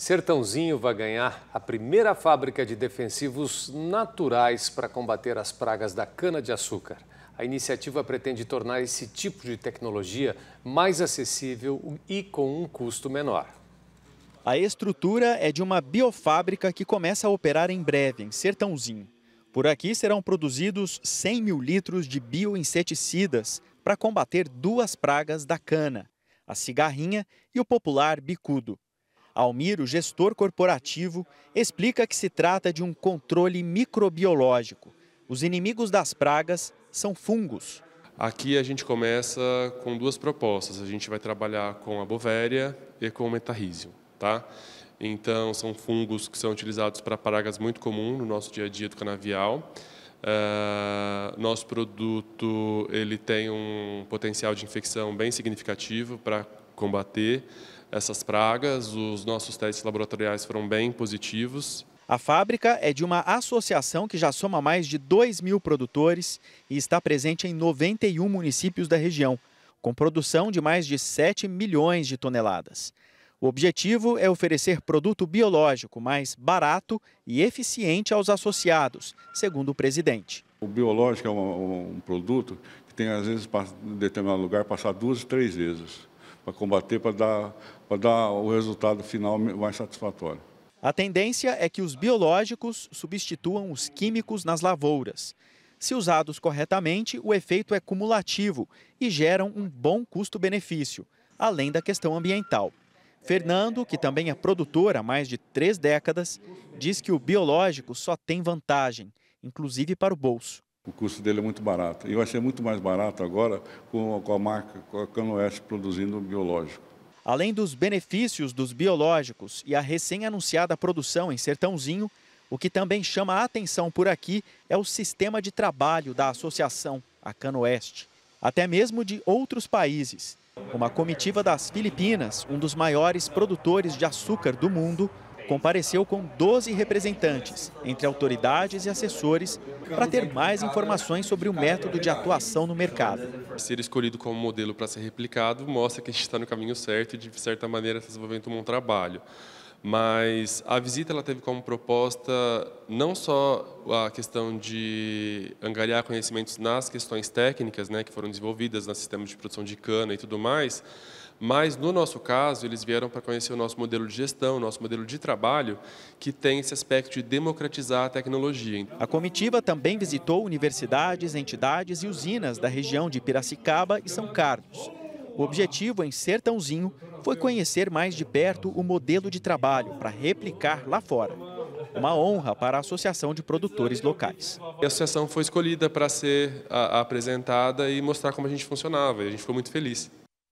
Sertãozinho vai ganhar a primeira fábrica de defensivos naturais para combater as pragas da cana-de-açúcar. A iniciativa pretende tornar esse tipo de tecnologia mais acessível e com um custo menor. A estrutura é de uma biofábrica que começa a operar em breve, em Sertãozinho. Por aqui serão produzidos 100 mil litros de bioinseticidas para combater duas pragas da cana, a cigarrinha e o popular bicudo. Almiro, gestor corporativo, explica que se trata de um controle microbiológico. Os inimigos das pragas são fungos. Aqui a gente começa com duas propostas. A gente vai trabalhar com a bovéria e com o metarrísio, tá? Então, são fungos que são utilizados para pragas muito comum no nosso dia a dia do canavial. Uh, nosso produto ele tem um potencial de infecção bem significativo para combater essas pragas. Os nossos testes laboratoriais foram bem positivos. A fábrica é de uma associação que já soma mais de 2 mil produtores e está presente em 91 municípios da região, com produção de mais de 7 milhões de toneladas. O objetivo é oferecer produto biológico mais barato e eficiente aos associados, segundo o presidente. O biológico é um, um produto que tem, às vezes, em determinado lugar, passar duas, três vezes para combater, para dar, para dar o resultado final mais satisfatório. A tendência é que os biológicos substituam os químicos nas lavouras. Se usados corretamente, o efeito é cumulativo e geram um bom custo-benefício, além da questão ambiental. Fernando, que também é produtor há mais de três décadas, diz que o biológico só tem vantagem, inclusive para o bolso. O custo dele é muito barato. E vai é muito mais barato agora com, a marca, com a Canoeste produzindo biológico. Além dos benefícios dos biológicos e a recém-anunciada produção em Sertãozinho, o que também chama a atenção por aqui é o sistema de trabalho da associação, a Canoeste, até mesmo de outros países. Uma comitiva das Filipinas, um dos maiores produtores de açúcar do mundo, compareceu com 12 representantes, entre autoridades e assessores, para ter mais informações sobre o método de atuação no mercado. Ser escolhido como modelo para ser replicado mostra que a gente está no caminho certo e, de certa maneira, está desenvolvendo um bom trabalho mas a visita ela teve como proposta não só a questão de angariar conhecimentos nas questões técnicas, né, que foram desenvolvidas no sistema de produção de cana e tudo mais, mas, no nosso caso, eles vieram para conhecer o nosso modelo de gestão, nosso modelo de trabalho, que tem esse aspecto de democratizar a tecnologia. A comitiva também visitou universidades, entidades e usinas da região de Piracicaba e São Carlos. O objetivo em Sertãozinho foi conhecer mais de perto o modelo de trabalho para replicar lá fora. Uma honra para a Associação de Produtores Locais. A associação foi escolhida para ser apresentada e mostrar como a gente funcionava. E a gente foi muito feliz.